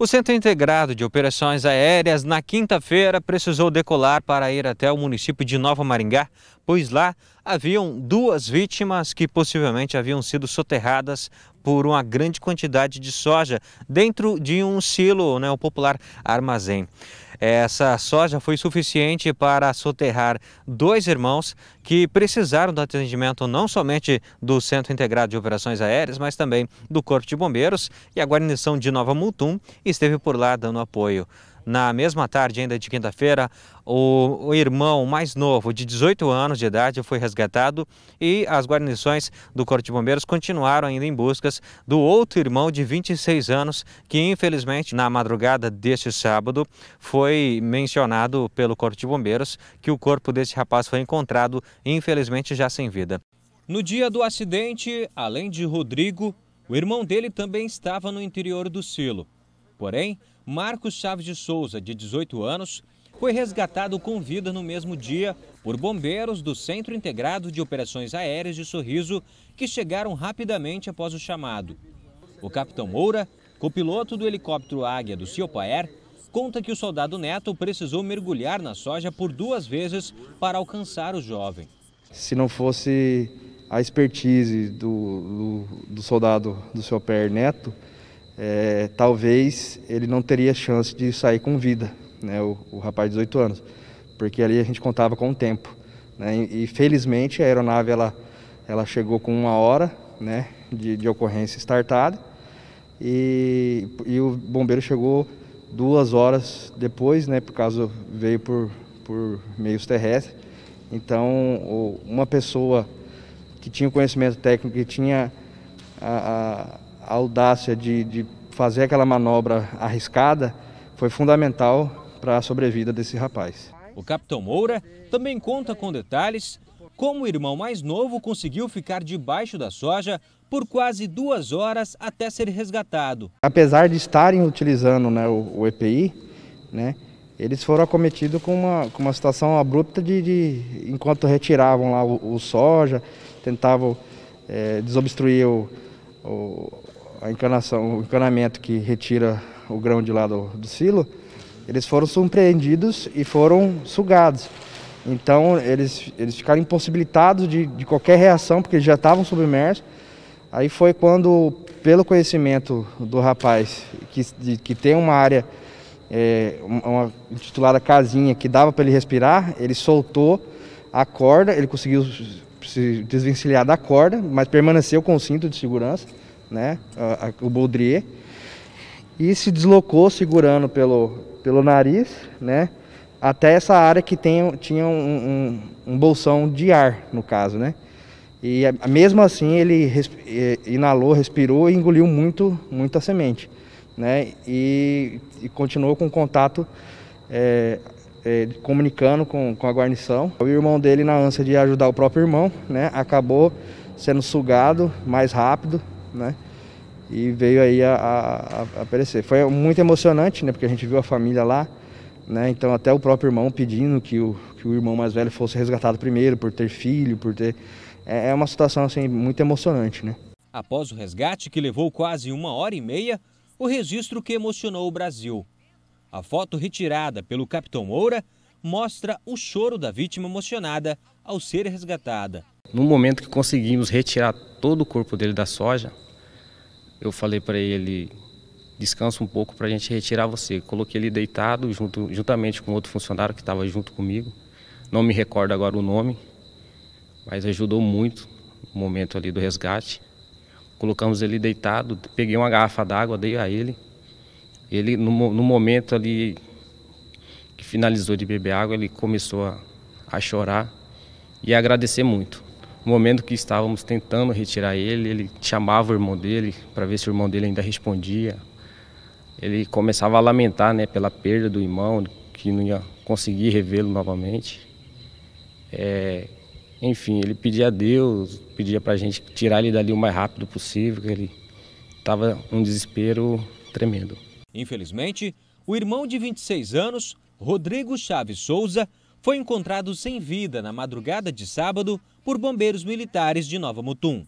O Centro Integrado de Operações Aéreas, na quinta-feira, precisou decolar para ir até o município de Nova Maringá, pois lá haviam duas vítimas que possivelmente haviam sido soterradas por uma grande quantidade de soja dentro de um silo, né, o popular armazém. Essa soja foi suficiente para soterrar dois irmãos que precisaram do atendimento não somente do Centro Integrado de Operações Aéreas, mas também do Corpo de Bombeiros e a guarnição de Nova Mutum esteve por lá dando apoio. Na mesma tarde, ainda de quinta-feira, o, o, irmão mais novo, de 18 anos de idade, foi resgatado e as guarnições do Corpo de Bombeiros continuaram ainda em buscas do outro irmão de 26 anos, que infelizmente, na madrugada deste sábado, foi mencionado pelo Corpo de Bombeiros que o corpo desse rapaz foi encontrado, infelizmente, já sem vida. No dia do acidente, além de Rodrigo, o irmão dele também estava no interior do silo. Porém, Marcos Chaves de Souza, de 18 anos, foi resgatado com vida no mesmo dia por bombeiros do Centro Integrado de Operações Aéreas de Sorriso, que chegaram rapidamente após o chamado. O capitão Moura, copiloto do helicóptero Águia do Ciopaer, conta que o soldado Neto precisou mergulhar na soja por duas vezes para alcançar o jovem. Se não fosse a expertise do, do, do soldado do Ciopaer Neto, é, talvez ele não teria chance de sair com vida, né, o, o rapaz de 18 anos, porque ali a gente contava com o tempo. Né, e, e, felizmente a aeronave ela, ela chegou com uma hora né, de, de ocorrência startada e, e o bombeiro chegou duas horas depois, né, por causa veio por, por meios terrestres. Então, uma pessoa que tinha conhecimento técnico, que tinha a, a a audácia de, de fazer aquela manobra arriscada foi fundamental para a sobrevida desse rapaz. O capitão Moura também conta com detalhes como o irmão mais novo conseguiu ficar debaixo da soja por quase duas horas até ser resgatado. Apesar de estarem utilizando né, o, o, EPI, né, eles foram acometidos com uma, com uma situação abrupta de, de enquanto retiravam lá o, o soja, tentavam é, desobstruir o, a encanação, o encanamento que retira o grão de lá do, do silo, eles foram surpreendidos e foram sugados. Então eles, eles ficaram impossibilitados de, de qualquer reação, porque já estavam submersos. Aí foi quando, pelo conhecimento do rapaz, que, de, que tem uma área é, uma intitulada casinha que dava para ele respirar, ele soltou a corda, ele conseguiu se desvencilhar da corda, mas permaneceu com o cinto de segurança né, a, a, o Baudrier, e se deslocou segurando pelo, pelo nariz, né, até essa área que tem, tinha um, um, um bolsão de ar, no caso, né. E mesmo assim ele resp inalou, respirou e engoliu muito, muita semente, né, e, e continuou com contato é, é, comunicando com, com a guarnição. O irmão dele, na ânsia de ajudar o próprio irmão, né, acabou sendo sugado mais rápido né? E veio aí a, a, a aparecer. Foi muito emocionante, né? Porque a gente viu a família lá, né? Então até o próprio irmão pedindo que o, que o irmão mais velho fosse resgatado primeiro por ter filho, por ter é, é uma situação assim muito emocionante, né? Após o resgate que levou quase uma hora e meia, o registro que emocionou o Brasil. A foto retirada pelo capitão Moura mostra o choro da vítima emocionada ao ser resgatada. No momento que conseguimos retirar todo o corpo dele da soja, eu falei para ele: descansa um pouco para a gente retirar você. Coloquei ele deitado junto, juntamente com outro funcionário que estava junto comigo. Não me recordo agora o nome, mas ajudou muito no momento ali do resgate. Colocamos ele deitado, peguei uma garrafa d'água, dei a ele. Ele, no, no, momento ali que finalizou de beber água, ele começou a, a chorar e a agradecer muito. No momento que estávamos tentando retirar ele, ele chamava o irmão dele para ver se o irmão dele ainda respondia. Ele começava a lamentar né, pela perda do irmão, que não ia conseguir revê-lo novamente. É, enfim, ele pedia a Deus, pedia para a gente tirar ele dali o mais rápido possível, que ele estava um desespero tremendo. Infelizmente, o irmão de 26 anos, Rodrigo Chaves Souza, foi encontrado sem vida na madrugada de sábado por bombeiros militares de Nova Mutum.